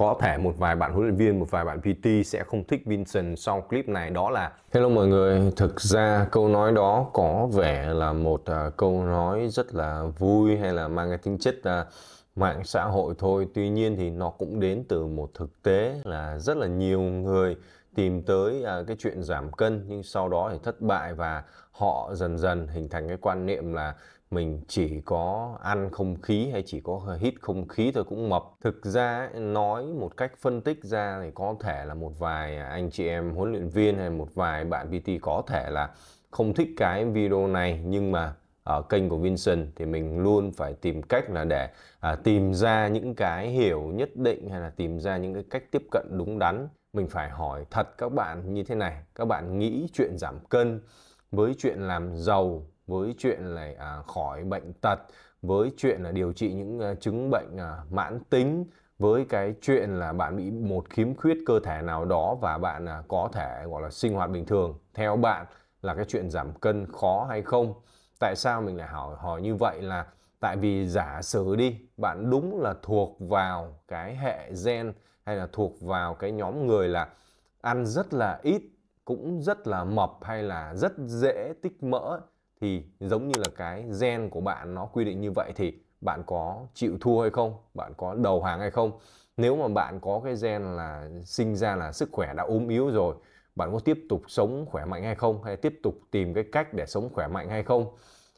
có thể một vài bạn huấn luyện viên, một vài bạn PT sẽ không thích Vincent sau clip này đó là Hello mọi người, thực ra câu nói đó có vẻ là một uh, câu nói rất là vui hay là mang cái tính chất uh, mạng xã hội thôi. Tuy nhiên thì nó cũng đến từ một thực tế là rất là nhiều người tìm tới à, cái chuyện giảm cân nhưng sau đó thì thất bại và họ dần dần hình thành cái quan niệm là mình chỉ có ăn không khí hay chỉ có hít không khí thôi cũng mập thực ra nói một cách phân tích ra thì có thể là một vài anh chị em huấn luyện viên hay một vài bạn pt có thể là không thích cái video này nhưng mà ở kênh của Vincent thì mình luôn phải tìm cách là để uh, tìm ra những cái hiểu nhất định hay là tìm ra những cái cách tiếp cận đúng đắn mình phải hỏi thật các bạn như thế này các bạn nghĩ chuyện giảm cân với chuyện làm giàu với chuyện là à, khỏi bệnh tật với chuyện là điều trị những à, chứng bệnh à, mãn tính với cái chuyện là bạn bị một khiếm khuyết cơ thể nào đó và bạn à, có thể gọi là sinh hoạt bình thường theo bạn là cái chuyện giảm cân khó hay không tại sao mình lại hỏi hỏi như vậy là tại vì giả sử đi bạn đúng là thuộc vào cái hệ gen hay là thuộc vào cái nhóm người là ăn rất là ít cũng rất là mập hay là rất dễ tích mỡ thì giống như là cái gen của bạn nó quy định như vậy thì bạn có chịu thua hay không bạn có đầu hàng hay không nếu mà bạn có cái gen là sinh ra là sức khỏe đã ốm yếu rồi bạn có tiếp tục sống khỏe mạnh hay không hay tiếp tục tìm cái cách để sống khỏe mạnh hay không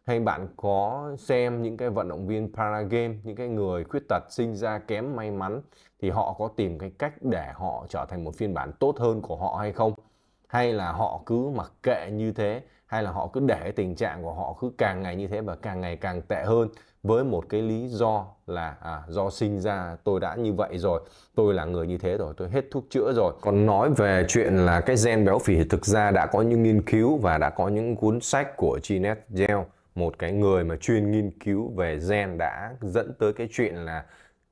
hay bạn có xem những cái vận động viên para game những cái người khuyết tật sinh ra kém may mắn thì họ có tìm cái cách để họ trở thành một phiên bản tốt hơn của họ hay không hay là họ cứ mặc kệ như thế hay là họ cứ để tình trạng của họ cứ càng ngày như thế và càng ngày càng tệ hơn với một cái lý do là à, do sinh ra tôi đã như vậy rồi tôi là người như thế rồi tôi hết thuốc chữa rồi còn nói về chuyện là cái gen béo phì thực ra đã có những nghiên cứu và đã có những cuốn sách của Jeanette Gell một cái người mà chuyên nghiên cứu về gen đã dẫn tới cái chuyện là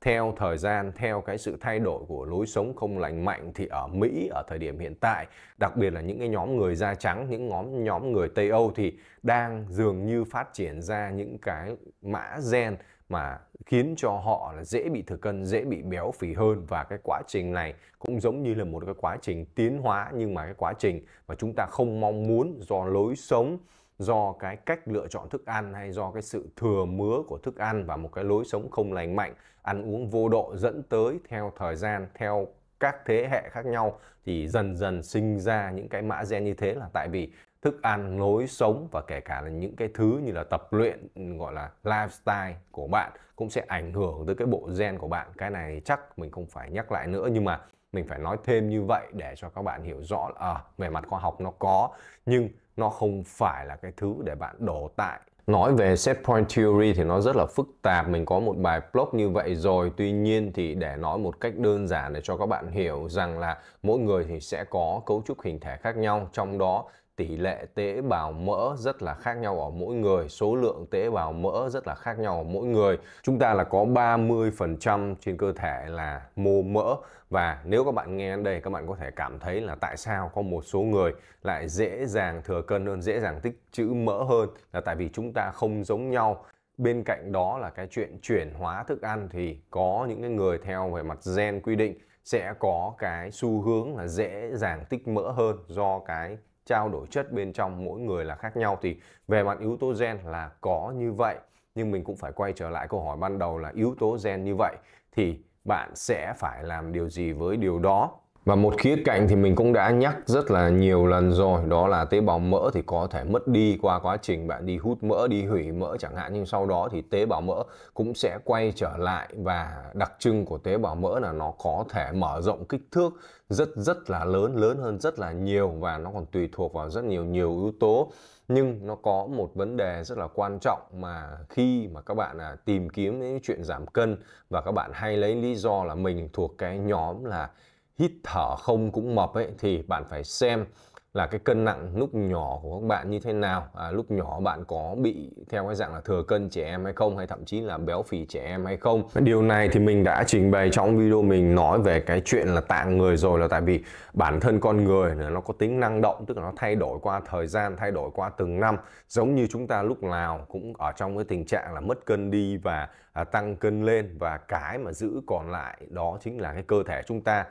theo thời gian, theo cái sự thay đổi của lối sống không lành mạnh thì ở Mỹ ở thời điểm hiện tại, đặc biệt là những cái nhóm người da trắng, những nhóm nhóm người Tây Âu thì đang dường như phát triển ra những cái mã gen mà khiến cho họ là dễ bị thừa cân, dễ bị béo phì hơn và cái quá trình này cũng giống như là một cái quá trình tiến hóa nhưng mà cái quá trình mà chúng ta không mong muốn do lối sống do cái cách lựa chọn thức ăn hay do cái sự thừa mứa của thức ăn và một cái lối sống không lành mạnh, ăn uống vô độ dẫn tới theo thời gian, theo các thế hệ khác nhau thì dần dần sinh ra những cái mã gen như thế là tại vì thức ăn, lối sống và kể cả là những cái thứ như là tập luyện gọi là lifestyle của bạn cũng sẽ ảnh hưởng tới cái bộ gen của bạn. Cái này chắc mình không phải nhắc lại nữa nhưng mà mình phải nói thêm như vậy để cho các bạn hiểu rõ là à, về mặt khoa học nó có nhưng nó không phải là cái thứ để bạn đổ tại Nói về set point theory thì nó rất là phức tạp, mình có một bài blog như vậy rồi. Tuy nhiên thì để nói một cách đơn giản để cho các bạn hiểu rằng là mỗi người thì sẽ có cấu trúc hình thể khác nhau, trong đó tỷ lệ tế bào mỡ rất là khác nhau ở mỗi người, số lượng tế bào mỡ rất là khác nhau ở mỗi người. Chúng ta là có 30% trên cơ thể là mô mỡ và nếu các bạn nghe đây các bạn có thể cảm thấy là tại sao có một số người lại dễ dàng thừa cân hơn, dễ dàng tích trữ mỡ hơn là tại vì chúng ta không giống nhau bên cạnh đó là cái chuyện chuyển hóa thức ăn thì có những cái người theo về mặt gen quy định sẽ có cái xu hướng là dễ dàng tích mỡ hơn do cái trao đổi chất bên trong mỗi người là khác nhau thì về mặt yếu tố gen là có như vậy nhưng mình cũng phải quay trở lại câu hỏi ban đầu là yếu tố gen như vậy thì bạn sẽ phải làm điều gì với điều đó và một khía cạnh thì mình cũng đã nhắc rất là nhiều lần rồi đó là tế bào mỡ thì có thể mất đi qua quá trình bạn đi hút mỡ đi hủy mỡ chẳng hạn nhưng sau đó thì tế bào mỡ cũng sẽ quay trở lại và đặc trưng của tế bào mỡ là nó có thể mở rộng kích thước rất rất là lớn lớn hơn rất là nhiều và nó còn tùy thuộc vào rất nhiều nhiều yếu tố nhưng nó có một vấn đề rất là quan trọng mà khi mà các bạn à, tìm kiếm những chuyện giảm cân và các bạn hay lấy lý do là mình thuộc cái nhóm là hít thở không cũng mập ấy thì bạn phải xem là cái cân nặng lúc nhỏ của các bạn như thế nào à, lúc nhỏ bạn có bị theo cái dạng là thừa cân trẻ em hay không hay thậm chí là béo phì trẻ em hay không điều này thì mình đã trình bày trong video mình nói về cái chuyện là tạng người rồi là tại vì bản thân con người nó có tính năng động tức là nó thay đổi qua thời gian thay đổi qua từng năm giống như chúng ta lúc nào cũng ở trong cái tình trạng là mất cân đi và à, tăng cân lên và cái mà giữ còn lại đó chính là cái cơ thể chúng ta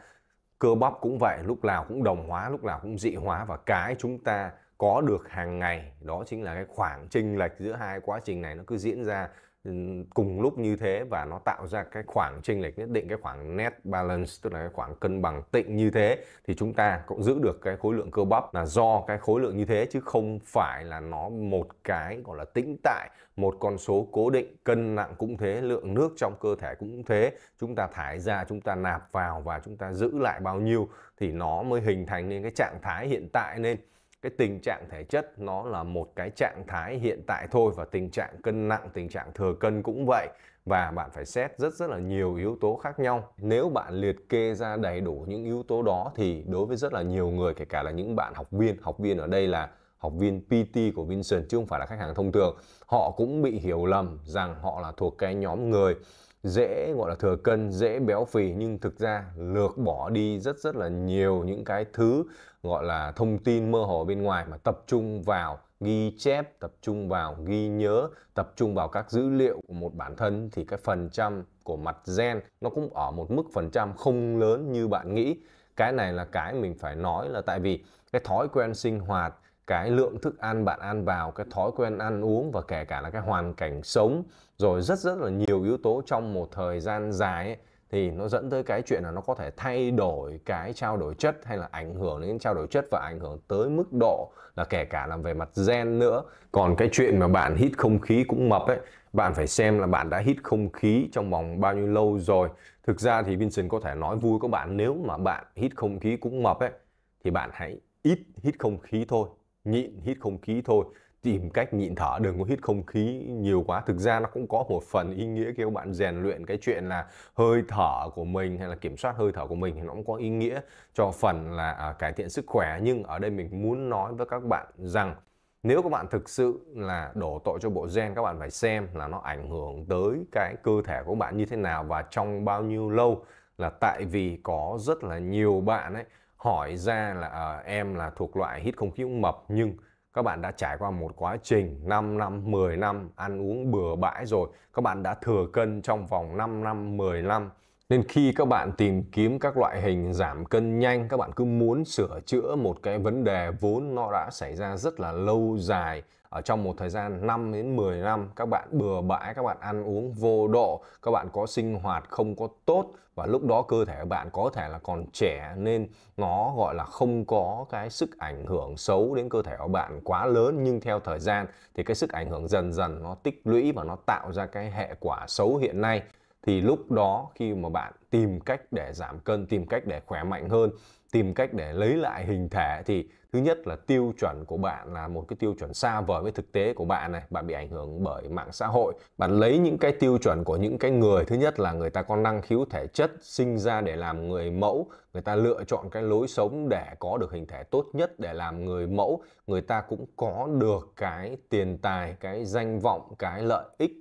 cơ bắp cũng vậy lúc nào cũng đồng hóa lúc nào cũng dị hóa và cái chúng ta có được hàng ngày đó chính là cái khoảng chênh lệch giữa hai quá trình này nó cứ diễn ra Ừ, cùng lúc như thế và nó tạo ra cái khoảng chênh lệch nhất định cái khoảng net balance tức là cái khoảng cân bằng tịnh như thế thì chúng ta cũng giữ được cái khối lượng cơ bắp là do cái khối lượng như thế chứ không phải là nó một cái gọi là tĩnh tại một con số cố định cân nặng cũng thế lượng nước trong cơ thể cũng thế chúng ta thải ra chúng ta nạp vào và chúng ta giữ lại bao nhiêu thì nó mới hình thành nên cái trạng thái hiện tại nên cái tình trạng thể chất nó là một cái trạng thái hiện tại thôi và tình trạng cân nặng tình trạng thừa cân cũng vậy và bạn phải xét rất rất là nhiều yếu tố khác nhau nếu bạn liệt kê ra đầy đủ những yếu tố đó thì đối với rất là nhiều người kể cả là những bạn học viên học viên ở đây là học viên PT của Vincent chứ không phải là khách hàng thông thường họ cũng bị hiểu lầm rằng họ là thuộc cái nhóm người dễ gọi là thừa cân dễ béo phì nhưng thực ra lược bỏ đi rất rất là nhiều những cái thứ gọi là thông tin mơ hồ bên ngoài mà tập trung vào ghi chép tập trung vào ghi nhớ tập trung vào các dữ liệu của một bản thân thì cái phần trăm của mặt gen nó cũng ở một mức phần trăm không lớn như bạn nghĩ cái này là cái mình phải nói là tại vì cái thói quen sinh hoạt cái lượng thức ăn bạn ăn vào cái thói quen ăn uống và kể cả là cái hoàn cảnh sống rồi rất rất là nhiều yếu tố trong một thời gian dài ấy, thì nó dẫn tới cái chuyện là nó có thể thay đổi cái trao đổi chất hay là ảnh hưởng đến trao đổi chất và ảnh hưởng tới mức độ là kể cả làm về mặt gen nữa còn cái chuyện mà bạn hít không khí cũng mập ấy bạn phải xem là bạn đã hít không khí trong vòng bao nhiêu lâu rồi thực ra thì Vincent có thể nói vui các bạn nếu mà bạn hít không khí cũng mập ấy thì bạn hãy ít hít không khí thôi nhịn hít không khí thôi tìm cách nhịn thở đừng có hít không khí nhiều quá thực ra nó cũng có một phần ý nghĩa kêu bạn rèn luyện cái chuyện là hơi thở của mình hay là kiểm soát hơi thở của mình thì nó cũng có ý nghĩa cho phần là à, cải thiện sức khỏe nhưng ở đây mình muốn nói với các bạn rằng nếu các bạn thực sự là đổ tội cho bộ gen các bạn phải xem là nó ảnh hưởng tới cái cơ thể của bạn như thế nào và trong bao nhiêu lâu là tại vì có rất là nhiều bạn ấy hỏi ra là à, em là thuộc loại hít không khí cũng mập nhưng các bạn đã trải qua một quá trình 5 năm, 10 năm ăn uống bừa bãi rồi, các bạn đã thừa cân trong vòng 5 năm, 10 năm. Nên khi các bạn tìm kiếm các loại hình giảm cân nhanh, các bạn cứ muốn sửa chữa một cái vấn đề vốn nó đã xảy ra rất là lâu dài ở trong một thời gian 5 đến 10 năm các bạn bừa bãi, các bạn ăn uống vô độ, các bạn có sinh hoạt không có tốt và lúc đó cơ thể bạn có thể là còn trẻ nên nó gọi là không có cái sức ảnh hưởng xấu đến cơ thể của bạn quá lớn nhưng theo thời gian thì cái sức ảnh hưởng dần dần nó tích lũy và nó tạo ra cái hệ quả xấu hiện nay thì lúc đó khi mà bạn tìm cách để giảm cân, tìm cách để khỏe mạnh hơn, tìm cách để lấy lại hình thể thì thứ nhất là tiêu chuẩn của bạn là một cái tiêu chuẩn xa vời với thực tế của bạn này bạn bị ảnh hưởng bởi mạng xã hội bạn lấy những cái tiêu chuẩn của những cái người thứ nhất là người ta có năng khiếu thể chất sinh ra để làm người mẫu người ta lựa chọn cái lối sống để có được hình thể tốt nhất để làm người mẫu người ta cũng có được cái tiền tài cái danh vọng cái lợi ích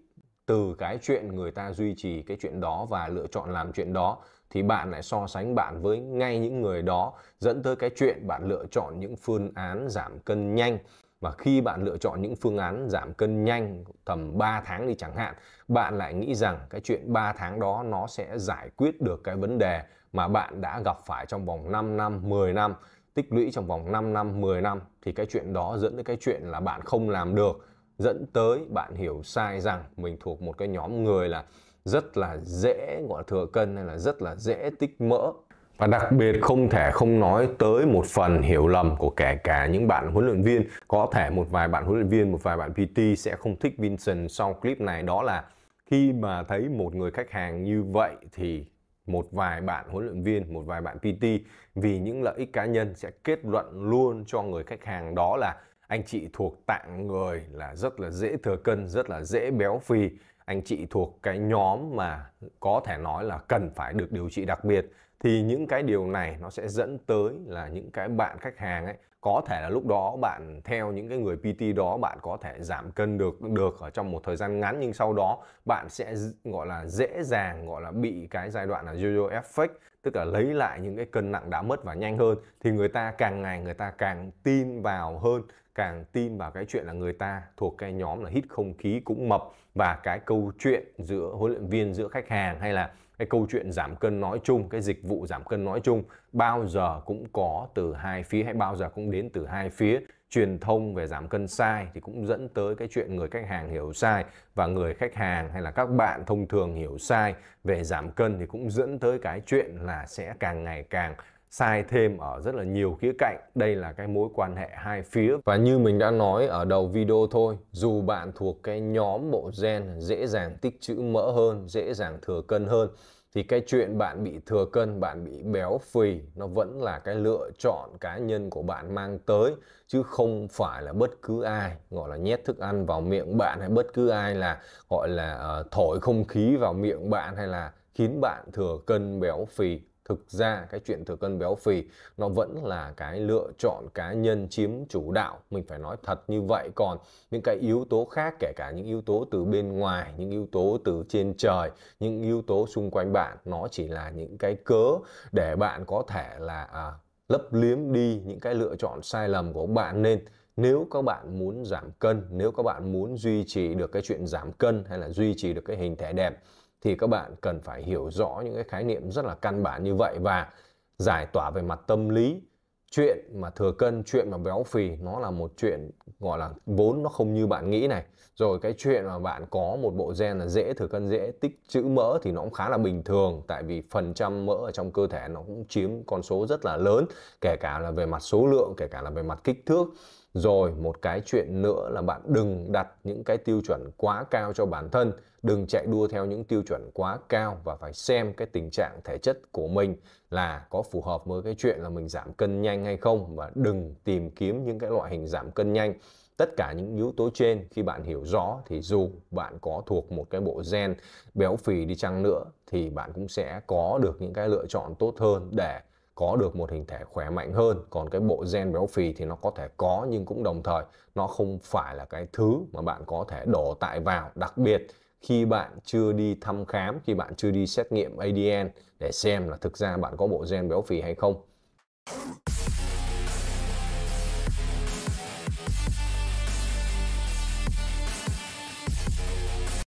từ cái chuyện người ta duy trì cái chuyện đó và lựa chọn làm chuyện đó thì bạn lại so sánh bạn với ngay những người đó dẫn tới cái chuyện bạn lựa chọn những phương án giảm cân nhanh và khi bạn lựa chọn những phương án giảm cân nhanh tầm 3 tháng đi chẳng hạn, bạn lại nghĩ rằng cái chuyện 3 tháng đó nó sẽ giải quyết được cái vấn đề mà bạn đã gặp phải trong vòng 5 năm, 10 năm, tích lũy trong vòng 5 năm, 10 năm thì cái chuyện đó dẫn tới cái chuyện là bạn không làm được, dẫn tới bạn hiểu sai rằng mình thuộc một cái nhóm người là rất là dễ gọi thừa cân hay là rất là dễ tích mỡ và đặc biệt không thể không nói tới một phần hiểu lầm của kể cả những bạn huấn luyện viên có thể một vài bạn huấn luyện viên một vài bạn PT sẽ không thích Vincent sau clip này đó là khi mà thấy một người khách hàng như vậy thì một vài bạn huấn luyện viên, một vài bạn PT vì những lợi ích cá nhân sẽ kết luận luôn cho người khách hàng đó là anh chị thuộc tạng người là rất là dễ thừa cân, rất là dễ béo phì anh chị thuộc cái nhóm mà có thể nói là cần phải được điều trị đặc biệt thì những cái điều này nó sẽ dẫn tới là những cái bạn khách hàng ấy có thể là lúc đó bạn theo những cái người PT đó bạn có thể giảm cân được được ở trong một thời gian ngắn nhưng sau đó bạn sẽ gọi là dễ dàng gọi là bị cái giai đoạn là yo-yo effect tức là lấy lại những cái cân nặng đã mất và nhanh hơn thì người ta càng ngày người ta càng tin vào hơn càng tin vào cái chuyện là người ta thuộc cái nhóm là hít không khí cũng mập và cái câu chuyện giữa huấn luyện viên giữa khách hàng hay là cái câu chuyện giảm cân nói chung cái dịch vụ giảm cân nói chung bao giờ cũng có từ hai phía hay bao giờ cũng đến từ hai phía truyền thông về giảm cân sai thì cũng dẫn tới cái chuyện người khách hàng hiểu sai và người khách hàng hay là các bạn thông thường hiểu sai về giảm cân thì cũng dẫn tới cái chuyện là sẽ càng ngày càng sai thêm ở rất là nhiều khía cạnh đây là cái mối quan hệ hai phía và như mình đã nói ở đầu video thôi dù bạn thuộc cái nhóm bộ gen dễ dàng tích trữ mỡ hơn dễ dàng thừa cân hơn thì cái chuyện bạn bị thừa cân, bạn bị béo phì nó vẫn là cái lựa chọn cá nhân của bạn mang tới chứ không phải là bất cứ ai gọi là nhét thức ăn vào miệng bạn hay bất cứ ai là gọi là uh, thổi không khí vào miệng bạn hay là khiến bạn thừa cân béo phì thực ra cái chuyện thừa cân béo phì nó vẫn là cái lựa chọn cá nhân chiếm chủ đạo mình phải nói thật như vậy còn những cái yếu tố khác kể cả những yếu tố từ bên ngoài những yếu tố từ trên trời những yếu tố xung quanh bạn nó chỉ là những cái cớ để bạn có thể là à, lấp liếm đi những cái lựa chọn sai lầm của bạn nên nếu các bạn muốn giảm cân nếu các bạn muốn duy trì được cái chuyện giảm cân hay là duy trì được cái hình thể đẹp thì các bạn cần phải hiểu rõ những cái khái niệm rất là căn bản như vậy và giải tỏa về mặt tâm lý chuyện mà thừa cân chuyện mà béo phì nó là một chuyện gọi là vốn nó không như bạn nghĩ này rồi cái chuyện mà bạn có một bộ gen là dễ thừa cân dễ tích trữ mỡ thì nó cũng khá là bình thường tại vì phần trăm mỡ ở trong cơ thể nó cũng chiếm con số rất là lớn kể cả là về mặt số lượng kể cả là về mặt kích thước rồi một cái chuyện nữa là bạn đừng đặt những cái tiêu chuẩn quá cao cho bản thân đừng chạy đua theo những tiêu chuẩn quá cao và phải xem cái tình trạng thể chất của mình là có phù hợp với cái chuyện là mình giảm cân nhanh hay không và đừng tìm kiếm những cái loại hình giảm cân nhanh tất cả những yếu tố trên khi bạn hiểu rõ thì dù bạn có thuộc một cái bộ gen béo phì đi chăng nữa thì bạn cũng sẽ có được những cái lựa chọn tốt hơn để có được một hình thể khỏe mạnh hơn còn cái bộ gen béo phì thì nó có thể có nhưng cũng đồng thời nó không phải là cái thứ mà bạn có thể đổ tại vào đặc biệt khi bạn chưa đi thăm khám khi bạn chưa đi xét nghiệm ADN để xem là thực ra bạn có bộ gen béo phì hay không